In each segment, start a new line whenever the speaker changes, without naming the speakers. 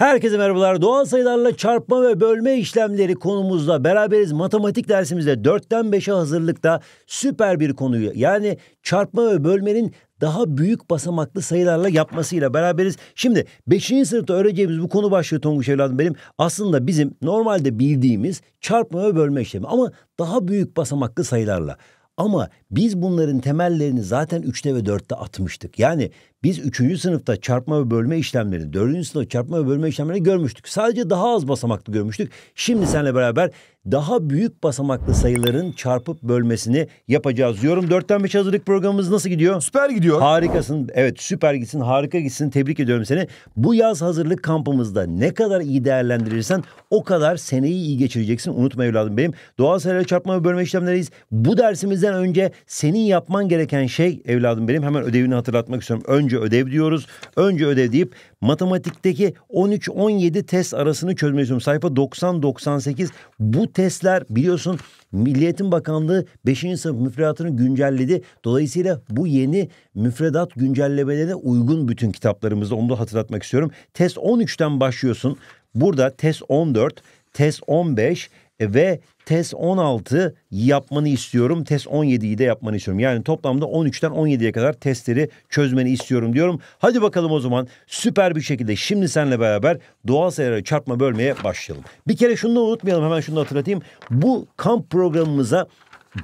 Herkese merhabalar. Doğal sayılarla çarpma ve bölme işlemleri konumuzla beraberiz. Matematik dersimizde 4'ten 5'e hazırlıkta süper bir konuyu yani çarpma ve bölmenin daha büyük basamaklı sayılarla yapmasıyla beraberiz. Şimdi 5. sınıfta öğreneceğimiz bu konu başlıyor Tonguç evladım benim aslında bizim normalde bildiğimiz çarpma ve bölme işlemi ama daha büyük basamaklı sayılarla. Ama biz bunların temellerini zaten 3'te ve 4'te atmıştık. Yani biz üçüncü sınıfta çarpma ve bölme işlemlerini, dördüncü sınıfta çarpma ve bölme işlemlerini görmüştük. Sadece daha az basamaklı görmüştük. Şimdi seninle beraber daha büyük basamaklı sayıların çarpıp bölmesini yapacağız diyorum. dörtten beş hazırlık programımız nasıl gidiyor? Süper gidiyor. Harikasın. Evet süper gitsin, harika gitsin. Tebrik ediyorum seni. Bu yaz hazırlık kampımızda ne kadar iyi değerlendirirsen o kadar seneyi iyi geçireceksin. Unutma evladım benim. Doğal sayılara çarpma ve bölme işlemleriyiz. Bu dersimizden önce senin yapman gereken şey evladım benim. Hemen ödevini hatırlatmak istiyorum. Önce önce ödev diyoruz. Önce ödev deyip matematikteki 13-17 test arasını çözmeyi istiyorum. Sayfa 90-98 bu testler biliyorsun Milliyetin Bakanlığı 5. sınıf müfredatını güncelledi. Dolayısıyla bu yeni müfredat güncellemelerine uygun bütün kitaplarımızda onu da hatırlatmak istiyorum. Test 13'ten başlıyorsun. Burada test 14, test 15 e, ve test 16 yapmanı istiyorum. Test 17'yi de yapmanı istiyorum. Yani toplamda 13'ten 17'ye kadar testleri çözmeni istiyorum diyorum. Hadi bakalım o zaman süper bir şekilde şimdi seninle beraber doğal sayıları çarpma bölmeye başlayalım. Bir kere şunu da unutmayalım hemen şunu da hatırlatayım. Bu kamp programımıza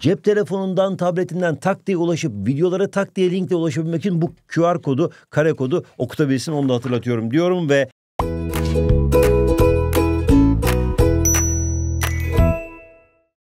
cep telefonundan, tabletinden tak diye ulaşıp videolara tak diye linkle ulaşabilmek için bu QR kodu, kare kodu okutabilirsin. Onu da hatırlatıyorum diyorum ve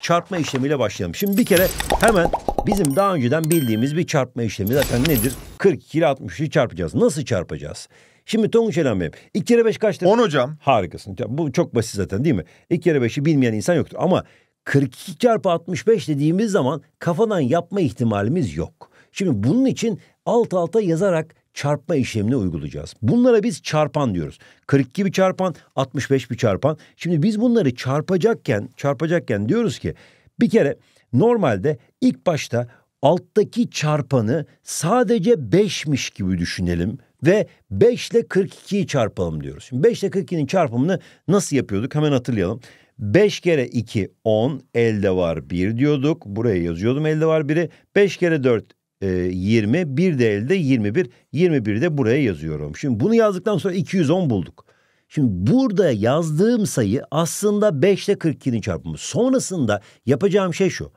çarpma işlemiyle başlayalım. Şimdi bir kere hemen bizim daha önceden bildiğimiz bir çarpma işlemi zaten nedir? 42 ile 60'ı çarpacağız. Nasıl çarpacağız? Şimdi Tonguç Elhan Bey'im. 2 kere 5 kaçtır? 10 hocam. Harikasın. Bu çok basit zaten değil mi? 2 kere 5'i bilmeyen insan yoktur. Ama 42 çarpı 65 dediğimiz zaman kafadan yapma ihtimalimiz yok. Şimdi bunun için alt alta yazarak çarpma işlemini uygulayacağız. Bunlara biz çarpan diyoruz. 42 bir çarpan, 65 bir çarpan. Şimdi biz bunları çarpacakken, çarpacakken diyoruz ki bir kere normalde ilk başta alttaki çarpanı sadece 5'miş gibi düşünelim ve 5 ile 42'yi çarpalım diyoruz. Şimdi 5 ile 42'nin çarpımını nasıl yapıyorduk hemen hatırlayalım. 5 kere 2 10 elde var 1 diyorduk. Buraya yazıyordum elde var 1'i. 5 kere 4 e, ee, 20, bir de elde 21. 21 de buraya yazıyorum. Şimdi bunu yazdıktan sonra 210 bulduk. Şimdi burada yazdığım sayı aslında 5 ile 42'nin çarpımı. Sonrasında yapacağım şey şu.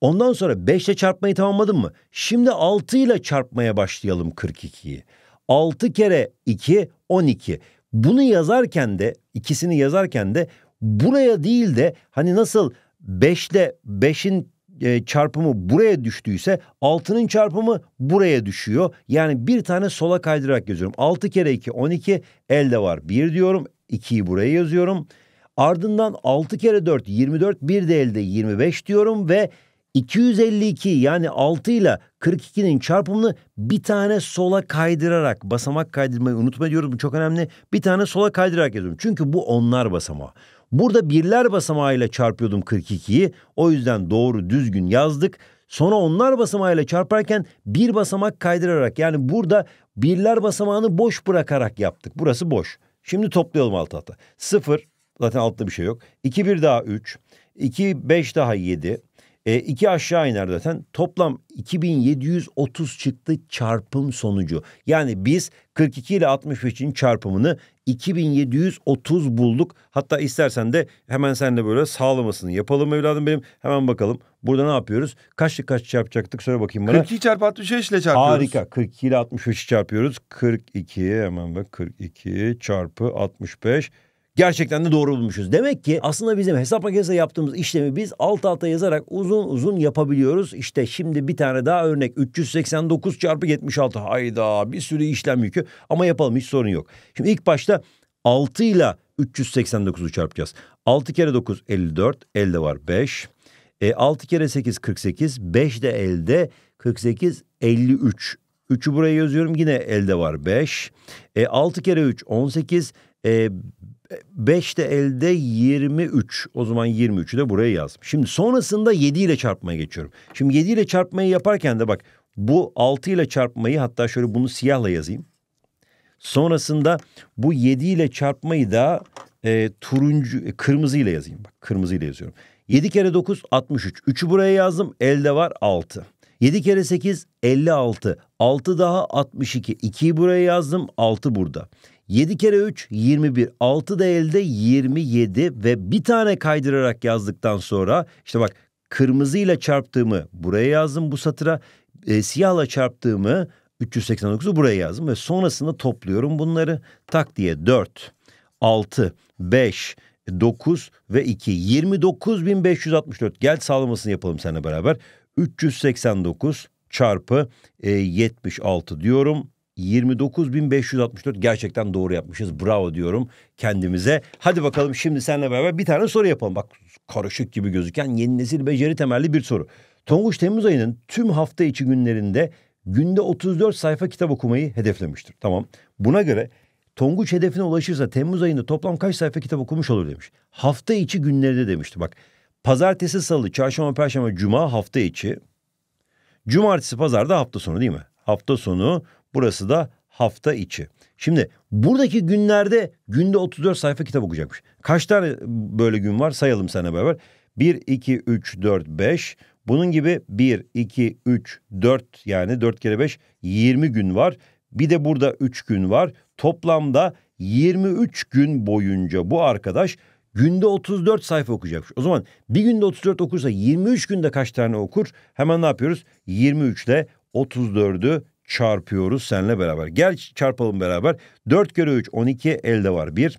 Ondan sonra 5 ile çarpmayı tamamladım mı? Şimdi 6 ile çarpmaya başlayalım 42'yi. 6 kere 2 12. Bunu yazarken de ikisini yazarken de buraya değil de hani nasıl 5 ile 5'in e, çarpımı buraya düştüyse altının çarpımı buraya düşüyor. Yani bir tane sola kaydırarak yazıyorum. 6 kere 2 12 elde var 1 diyorum. 2'yi buraya yazıyorum. Ardından 6 kere 4 24 bir de elde 25 diyorum ve 252 yani 6 ile 42'nin çarpımını bir tane sola kaydırarak basamak kaydırmayı unutma diyorum bu çok önemli. Bir tane sola kaydırarak yazıyorum. Çünkü bu onlar basamağı. Burada birler basamağıyla çarpıyordum 42'yi. O yüzden doğru düzgün yazdık. Sonra onlar basamağıyla çarparken bir basamak kaydırarak yani burada birler basamağını boş bırakarak yaptık. Burası boş. Şimdi toplayalım alt alta. 0 zaten altta bir şey yok. 2 1 daha 3. 2 5 daha 7. E, iki aşağı iner zaten. Toplam 2730 çıktı çarpım sonucu. Yani biz 42 ile 65'in çarpımını 2730 bulduk. Hatta istersen de hemen sen de böyle sağlamasını yapalım evladım benim. Hemen bakalım. Burada ne yapıyoruz? Kaçlık kaç çarpacaktık? Söyle bakayım bana. 42 çarpı 65 ile çarpıyoruz. Harika. 42 ile 65'i çarpıyoruz. 42 hemen bak 42 çarpı 65 gerçekten de doğru bulmuşuz. Demek ki aslında bizim hesap makinesinde yaptığımız işlemi biz alt alta yazarak uzun uzun yapabiliyoruz. İşte şimdi bir tane daha örnek 389 çarpı 76 hayda bir sürü işlem yükü ama yapalım hiç sorun yok. Şimdi ilk başta 6 ile 389'u çarpacağız. 6 kere 9 54 elde var 5. E, 6 kere 8 48 5 de elde 48 53. 3'ü buraya yazıyorum yine elde var 5. E, 6 kere 3 18. E, 5'te elde 23. O zaman 23'ü de buraya yaz. Şimdi sonrasında 7 ile çarpmaya geçiyorum. Şimdi 7 ile çarpmayı yaparken de bak bu 6 ile çarpmayı hatta şöyle bunu siyahla yazayım. Sonrasında bu 7 ile çarpmayı da e, turuncu e, kırmızı ile yazayım. Bak kırmızı ile yazıyorum. 7 kere 9 63. 3'ü buraya yazdım. Elde var 6. 7 kere 8 56. 6 daha 62. 2'yi buraya yazdım. 6 burada. 7 kere 3 21. 6 da elde 27 ve bir tane kaydırarak yazdıktan sonra işte bak kırmızıyla çarptığımı buraya yazdım bu satıra. E, siyahla çarptığımı 389'u buraya yazdım ve sonrasında topluyorum bunları tak diye 4, 6, 5, 9 ve 2. 29.564 gel sağlamasını yapalım seninle beraber. 389 çarpı e, 76 diyorum 29.564 gerçekten doğru yapmışız. Bravo diyorum kendimize. Hadi bakalım şimdi seninle beraber bir tane soru yapalım. Bak karışık gibi gözüken yeni nesil beceri temelli bir soru. Tonguç Temmuz ayının tüm hafta içi günlerinde günde 34 sayfa kitap okumayı hedeflemiştir. Tamam. Buna göre Tonguç hedefine ulaşırsa Temmuz ayında toplam kaç sayfa kitap okumuş olur demiş. Hafta içi günlerinde demişti bak. Pazartesi, salı, çarşamba, perşembe, cuma hafta içi. Cumartesi, pazar da hafta sonu değil mi? Hafta sonu Burası da hafta içi. Şimdi buradaki günlerde günde 34 sayfa kitap okuyacakmış. Kaç tane böyle gün var sayalım sana beraber. 1, 2, 3, 4, 5. Bunun gibi 1, 2, 3, 4 yani 4 kere 5 20 gün var. Bir de burada 3 gün var. Toplamda 23 gün boyunca bu arkadaş günde 34 sayfa okuyacakmış. O zaman bir günde 34 okursa 23 günde kaç tane okur? Hemen ne yapıyoruz? 23 ile 34'ü çarpıyoruz seninle beraber. Gel çarpalım beraber. 4 kere 3 12 elde var 1.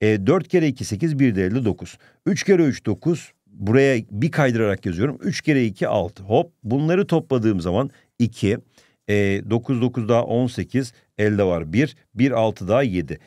E, 4 kere 2 8 1 de elde 9. 3 kere 3 9 buraya bir kaydırarak yazıyorum. 3 kere 2 6 hop bunları topladığım zaman 2 e, 9 9 daha 18 elde var 1 1 6 daha 7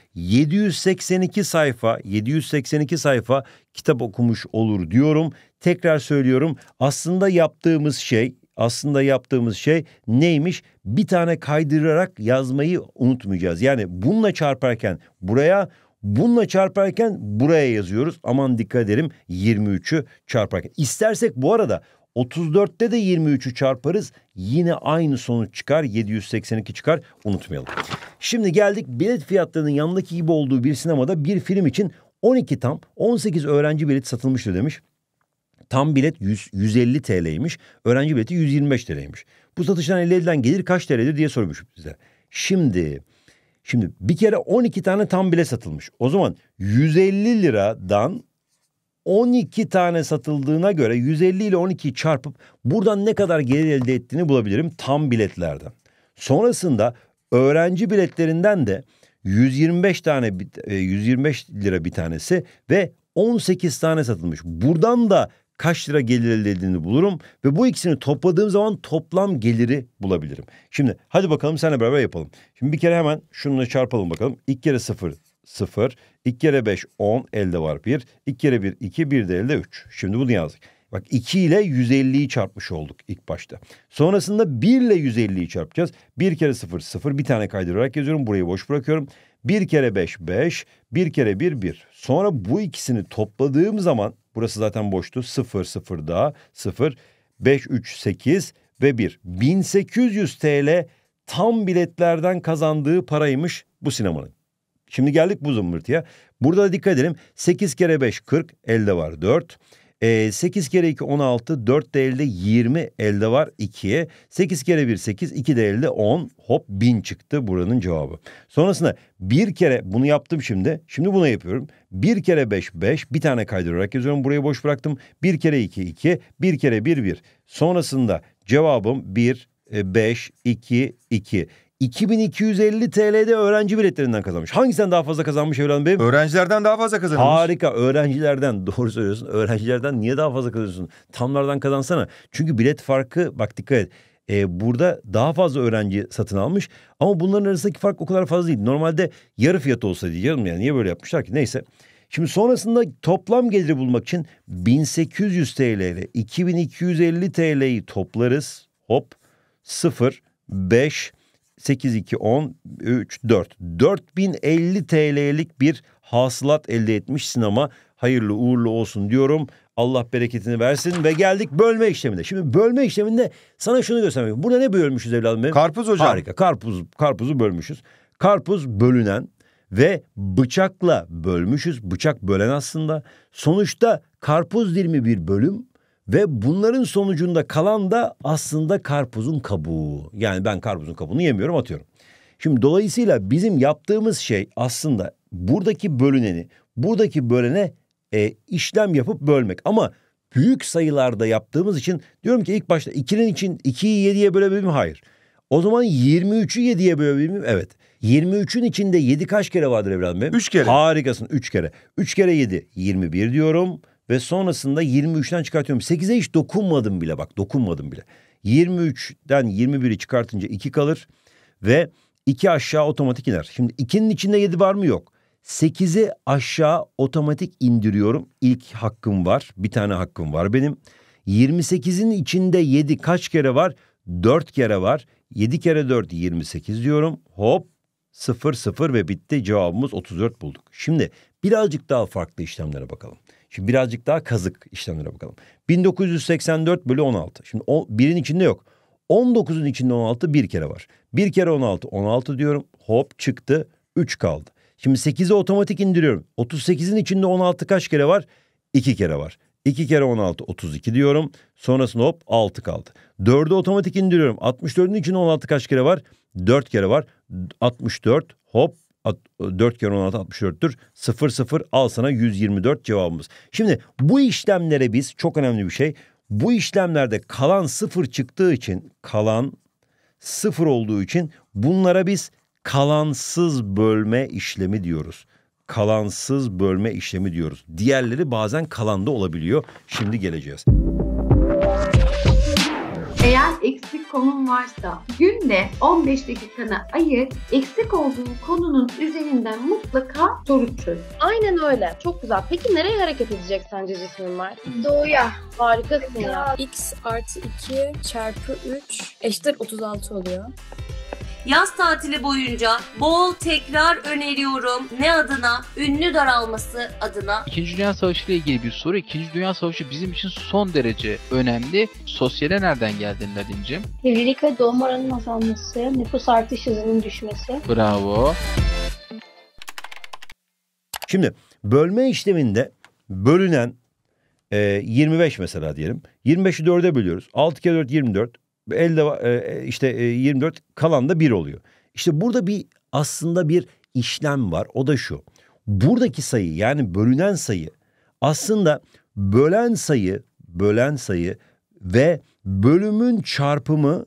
782 sayfa 782 sayfa kitap okumuş olur diyorum tekrar söylüyorum aslında yaptığımız şey aslında yaptığımız şey neymiş? Bir tane kaydırarak yazmayı unutmayacağız. Yani bununla çarparken buraya Bununla çarparken buraya yazıyoruz. Aman dikkat edelim 23'ü çarparken. İstersek bu arada 34'te de 23'ü çarparız. Yine aynı sonuç çıkar. 782 çıkar. Unutmayalım. Şimdi geldik bilet fiyatlarının yanındaki gibi olduğu bir sinemada bir film için 12 tam 18 öğrenci bilet satılmıştı demiş. Tam bilet 100, 150 TL'ymiş. Öğrenci bileti 125 TL'ymiş. Bu satıştan elde edilen gelir kaç TL'dir diye sormuş bize. Şimdi şimdi bir kere 12 tane tam bilet satılmış. O zaman 150 liradan 12 tane satıldığına göre 150 ile 12'yi çarpıp buradan ne kadar gelir elde ettiğini bulabilirim tam biletlerden. Sonrasında öğrenci biletlerinden de 125 tane 125 e, lira bir tanesi ve 18 tane satılmış. Buradan da kaç lira gelir elde edildiğini bulurum ve bu ikisini topladığım zaman toplam geliri bulabilirim. Şimdi hadi bakalım seninle beraber yapalım. Şimdi bir kere hemen şununla çarpalım bakalım. İlk kere 0 0, ilk kere 5 10 elde var bir, ilk kere 1 2 1 de elde üç. Şimdi bunu yazdık. Bak 2 ile 150'yi çarpmış olduk ilk başta. Sonrasında 1 ile 150'yi çarpacağız. 1 kere 0 0 bir tane kaydırarak yazıyorum. Burayı boş bırakıyorum. 1 kere 5 5, 1 kere 1 1. Sonra bu ikisini topladığım zaman Burası zaten boştu. 0 0 daha 0 5 3 8 ve 1. 1800 TL tam biletlerden kazandığı paraymış bu sinemanın. Şimdi geldik bu zımbırtıya. Burada da dikkat edelim. 8 kere 5 40, elde var 4. E, ee, 8 kere 2 16, 4 de 20 elde var 2'ye. 8 kere 1 8, 2 de 10. Hop 1000 çıktı buranın cevabı. Sonrasında bir kere bunu yaptım şimdi. Şimdi bunu yapıyorum. Bir kere 5 5 bir tane kaydırarak yazıyorum. Burayı boş bıraktım. Bir kere 2 2, bir kere 1 1. Sonrasında cevabım 1 5 2 2. 2250 TL'de öğrenci biletlerinden kazanmış. Hangisinden daha fazla kazanmış evladım benim? Öğrencilerden daha fazla kazanmış. Harika öğrencilerden doğru söylüyorsun. Öğrencilerden niye daha fazla kazanıyorsun? Tamlardan kazansana. Çünkü bilet farkı bak dikkat et. Ee, burada daha fazla öğrenci satın almış ama bunların arasındaki fark o kadar fazla değil. Normalde yarı fiyatı olsa diyeceğim yani niye böyle yapmışlar ki neyse. Şimdi sonrasında toplam geliri bulmak için 1800 TL ile 2250 TL'yi toplarız. Hop 0, 5, 8, 2, 10, 3, 4. 4050 TL'lik bir hasılat elde etmişsin ama Hayırlı uğurlu olsun diyorum. Allah bereketini versin ve geldik bölme işlemine. Şimdi bölme işleminde sana şunu göstermek. Burada ne bölmüşüz evladım benim? Karpuz hocam. Harika. Karpuz, karpuzu bölmüşüz. Karpuz bölünen ve bıçakla bölmüşüz. Bıçak bölen aslında. Sonuçta karpuz dilimi bir bölüm ve bunların sonucunda kalan da aslında karpuzun kabuğu. Yani ben karpuzun kabuğunu yemiyorum atıyorum. Şimdi dolayısıyla bizim yaptığımız şey aslında buradaki bölüneni, buradaki bölene e, işlem yapıp bölmek. Ama büyük sayılarda yaptığımız için diyorum ki ilk başta 2'nin için 2'yi 7'ye bölebilir mi Hayır. O zaman 23'ü 7'ye bölebilir mi Evet. 23'ün içinde 7 kaç kere vardır evladım benim? 3 kere. Harikasın 3 kere. 3 kere 7 21 diyorum. Ve sonrasında 23'ten çıkartıyorum. 8'e hiç dokunmadım bile bak dokunmadım bile. 23'ten 21'i çıkartınca 2 kalır ve 2 aşağı otomatik iner. Şimdi 2'nin içinde 7 var mı yok. 8'i aşağı otomatik indiriyorum. İlk hakkım var. Bir tane hakkım var benim. 28'in içinde 7 kaç kere var? 4 kere var. 7 kere 4 28 diyorum. Hop 0 0 ve bitti. Cevabımız 34 bulduk. Şimdi birazcık daha farklı işlemlere bakalım. Şimdi birazcık daha kazık işlemlere bakalım. 1984 bölü 16. Şimdi o, birin içinde yok. 19'un içinde 16 bir kere var. Bir kere 16. 16 diyorum. Hop çıktı. 3 kaldı. Şimdi 8'e otomatik indiriyorum. 38'in içinde 16 kaç kere var? 2 kere var. 2 kere 16 32 diyorum. Sonrasında hop 6 kaldı. 4'ü otomatik indiriyorum. 64'ün içinde 16 kaç kere var? 4 kere var. 64 hop 4 kere 16 64'tür. 0 0 al sana 124 cevabımız. Şimdi bu işlemlere biz çok önemli bir şey. Bu işlemlerde kalan 0 çıktığı için kalan 0 olduğu için bunlara biz kalansız bölme işlemi diyoruz. Kalansız bölme işlemi diyoruz. Diğerleri bazen kalanda olabiliyor. Şimdi geleceğiz. Eğer eksik konum varsa günde 15 dakikana ayır, eksik olduğun konunun üzerinden mutlaka soru çöz. Aynen öyle. Çok güzel. Peki nereye hareket edecek sence cismin var? Doğuya. Harikasın ya. X artı 2 çarpı 3 eşittir 36 oluyor. Yaz tatili boyunca bol tekrar öneriyorum. Ne adına? Ünlü daralması adına. İkinci Dünya Savaşı ile ilgili bir soru. İkinci Dünya Savaşı bizim için son derece önemli. Sosyale nereden geldin Nadim'ciğim? Evlilik ve doğum oranının azalması, nüfus artış hızının düşmesi. Bravo. Şimdi bölme işleminde bölünen e, 25 mesela diyelim. 25'i 4'e bölüyoruz. 6 kere 4 24 elde e, e, işte 24 e, kalan da 1 oluyor. İşte burada bir aslında bir işlem var. O da şu. Buradaki sayı yani bölünen sayı aslında bölen sayı, bölen sayı ve bölümün çarpımı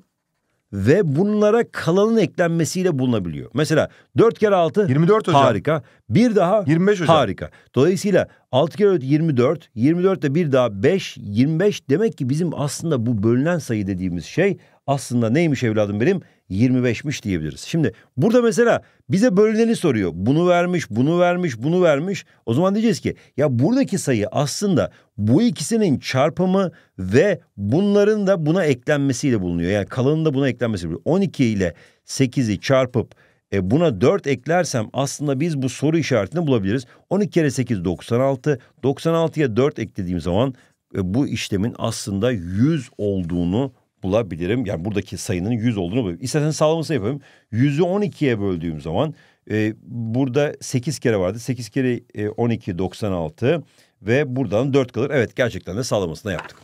ve bunlara kalanın eklenmesiyle bulunabiliyor. Mesela 4 kere 6 24 hocam. harika. Bir daha 25 hocam. harika. Dolayısıyla 6 kere 4 24, 24 de bir daha 5, 25 demek ki bizim aslında bu bölünen sayı dediğimiz şey aslında neymiş evladım benim? 25'miş diyebiliriz. Şimdi burada mesela bize bölüneni soruyor. Bunu vermiş, bunu vermiş, bunu vermiş. O zaman diyeceğiz ki ya buradaki sayı aslında bu ikisinin çarpımı ve bunların da buna eklenmesiyle bulunuyor. Yani kalanın da buna eklenmesi 12 ile 8'i çarpıp e buna 4 eklersem aslında biz bu soru işaretini bulabiliriz. 12 kere 8 96. 96'ya 4 eklediğim zaman e, bu işlemin aslında 100 olduğunu bulabilirim. Yani buradaki sayının 100 olduğunu buluyorum. İstersen sağlamasını yapayım. 100'ü 12'ye böldüğüm zaman e, burada 8 kere vardı. 8 kere e, 12 96 ve buradan 4 kalır. Evet gerçekten de sağlamasını yaptık.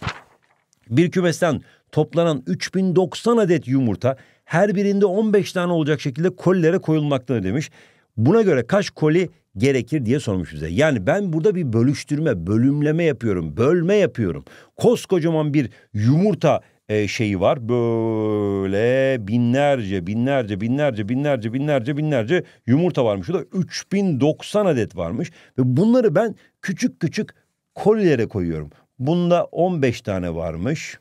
Bir kümesten toplanan 3090 adet yumurta her birinde 15 tane olacak şekilde kolilere koyulmaktadır demiş. Buna göre kaç koli gerekir diye sormuş bize. Yani ben burada bir bölüştürme, bölümleme yapıyorum, bölme yapıyorum. Koskocaman bir yumurta e, şeyi var. Böyle binlerce, binlerce, binlerce, binlerce, binlerce, binlerce yumurta varmış. O da 3090 adet varmış. Ve bunları ben küçük küçük kolilere koyuyorum. Bunda 15 tane varmış.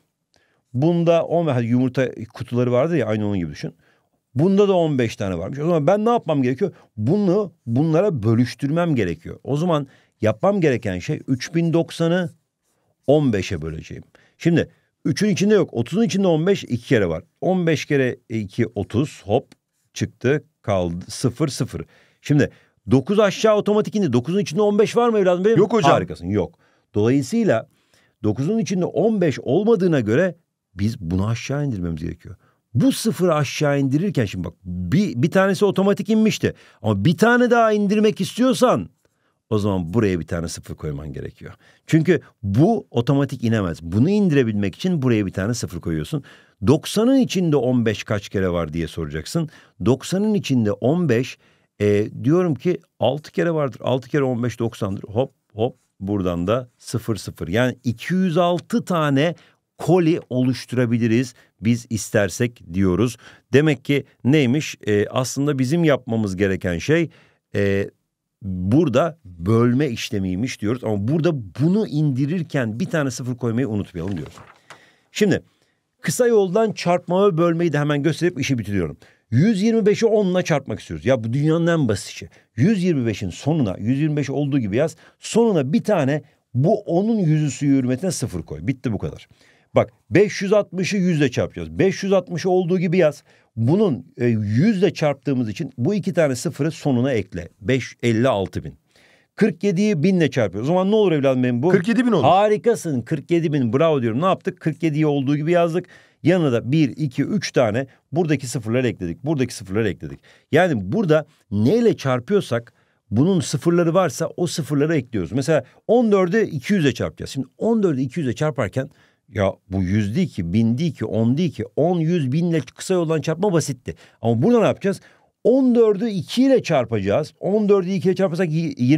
Bunda 10 yumurta kutuları vardı ya aynı onun gibi düşün. Bunda da 15 tane varmış. O zaman ben ne yapmam gerekiyor? Bunu bunlara bölüştürmem gerekiyor. O zaman yapmam gereken şey 3090'ı 15'e böleceğim. Şimdi 3'ün içinde yok. 30'un içinde 15 iki kere var. 15 kere 2 30 hop çıktı kaldı 0 0. Şimdi 9 aşağı otomatik indi. 9'un içinde 15 var mı evladım? Benim? Yok hocam. Harikasın yok. Dolayısıyla 9'un içinde 15 olmadığına göre biz bunu aşağı indirmemiz gerekiyor. Bu sıfırı aşağı indirirken şimdi bak bir, bir tanesi otomatik inmişti. Ama bir tane daha indirmek istiyorsan o zaman buraya bir tane sıfır koyman gerekiyor. Çünkü bu otomatik inemez. Bunu indirebilmek için buraya bir tane sıfır koyuyorsun. 90'ın içinde 15 kaç kere var diye soracaksın. 90'ın içinde 15 e, diyorum ki 6 kere vardır. 6 kere 15 90'dır. Hop hop buradan da 0 0. Yani 206 tane koli oluşturabiliriz biz istersek diyoruz. Demek ki neymiş? E, aslında bizim yapmamız gereken şey e, burada bölme işlemiymiş diyoruz. Ama burada bunu indirirken bir tane sıfır koymayı unutmayalım diyoruz. Şimdi kısa yoldan çarpma ve bölmeyi de hemen gösterip işi bitiriyorum. 125'i 10'la çarpmak istiyoruz. Ya bu dünyanın en basit işi. 125'in sonuna 125 olduğu gibi yaz. Sonuna bir tane bu 10'un yüzüsü hürmetine sıfır koy. Bitti bu kadar. Bak 560'ı yüzle çarpacağız. 560 olduğu gibi yaz. Bunun e, yüzle çarptığımız için bu iki tane sıfırı sonuna ekle. 5, 56 bin. 47'yi binle çarpıyoruz. O zaman ne olur evladım benim bu? 47 bin olur. Harikasın 47 bin bravo diyorum. Ne yaptık? 47'yi olduğu gibi yazdık. Yanına da 1, 2, 3 tane buradaki sıfırları ekledik. Buradaki sıfırları ekledik. Yani burada neyle çarpıyorsak bunun sıfırları varsa o sıfırları ekliyoruz. Mesela 14'ü 200'e çarpacağız. Şimdi 14'ü 200'e çarparken ya bu yüzde iki, ki, iki, onda ki, on yüz binle kısa yoldan çarpma basitti. Ama burada ne yapacağız? 14'ü 2 ile çarpacağız. On dördü 2 ile çarparsak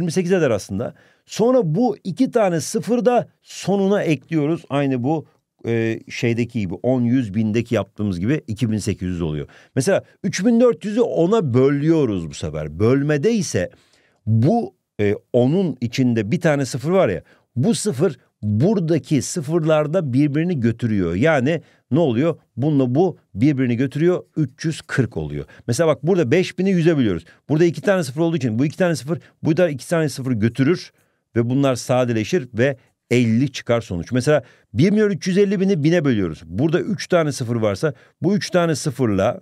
sekiz eder aslında. Sonra bu iki tane sıfır da sonuna ekliyoruz. Aynı bu e, şeydeki gibi on yüz bindeki yaptığımız gibi iki bin sekiz yüz oluyor. Mesela üç bin dört yüzü ona bölüyoruz bu sefer. Bölmede ise bu e, onun içinde bir tane sıfır var ya. Bu sıfır buradaki sıfırlarda birbirini götürüyor. Yani ne oluyor? Bununla bu birbirini götürüyor. 340 oluyor. Mesela bak burada 5000'i 100'e Burada iki tane sıfır olduğu için bu iki tane sıfır, bu da iki tane sıfır götürür ve bunlar sadeleşir ve 50 çıkar sonuç. Mesela 1 milyon 350 bini bine bölüyoruz. Burada 3 tane sıfır varsa bu 3 tane sıfırla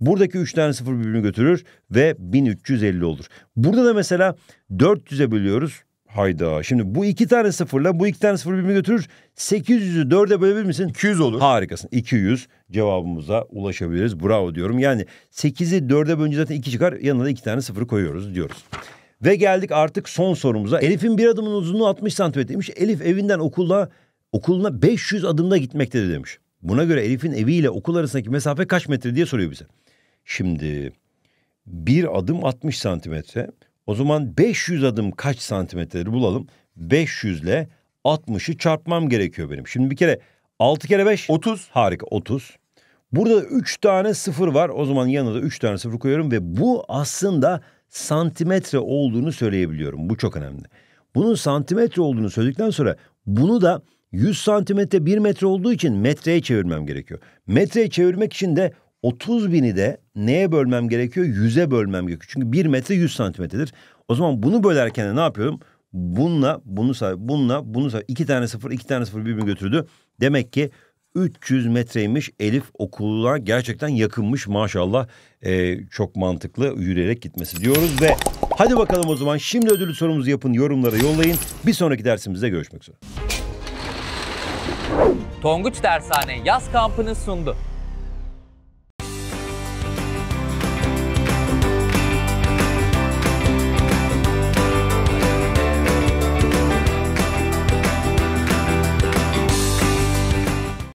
Buradaki 3 tane sıfır birbirini götürür ve 1350 olur. Burada da mesela 400'e bölüyoruz. Hayda. Şimdi bu iki tane sıfırla bu iki tane sıfır birbirini götürür. 800'ü 4'e bölebilir misin? 200 olur. Harikasın. 200 cevabımıza ulaşabiliriz. Bravo diyorum. Yani 8'i 4'e bölünce zaten 2 çıkar. Yanına da 2 tane sıfır koyuyoruz diyoruz. Ve geldik artık son sorumuza. Elif'in bir adımın uzunluğu 60 santimetreymiş. Elif evinden okula okuluna 500 adımda gitmektedir demiş. Buna göre Elif'in eviyle okul arasındaki mesafe kaç metre diye soruyor bize. Şimdi bir adım 60 santimetre. O zaman 500 adım kaç santimetredir bulalım. 500 ile 60'ı çarpmam gerekiyor benim. Şimdi bir kere 6 kere 5. 30. Harika 30. Burada 3 tane sıfır var. O zaman yanına da 3 tane sıfır koyuyorum ve bu aslında santimetre olduğunu söyleyebiliyorum. Bu çok önemli. Bunun santimetre olduğunu söyledikten sonra bunu da 100 santimetre 1 metre olduğu için metreye çevirmem gerekiyor. Metreye çevirmek için de 30 bini de neye bölmem gerekiyor? 100'e bölmem gerekiyor. Çünkü 1 metre 100 santimetredir. O zaman bunu bölerken de ne yapıyorum? Bununla bunu say, bununla bunu say. İki tane sıfır, iki tane sıfır birbirini götürdü. Demek ki 300 metreymiş Elif okuluna gerçekten yakınmış maşallah e, çok mantıklı yürüyerek gitmesi diyoruz ve hadi bakalım o zaman şimdi ödülü sorumuzu yapın yorumlara yollayın bir sonraki dersimizde görüşmek üzere. Tonguç Dershane yaz kampını sundu.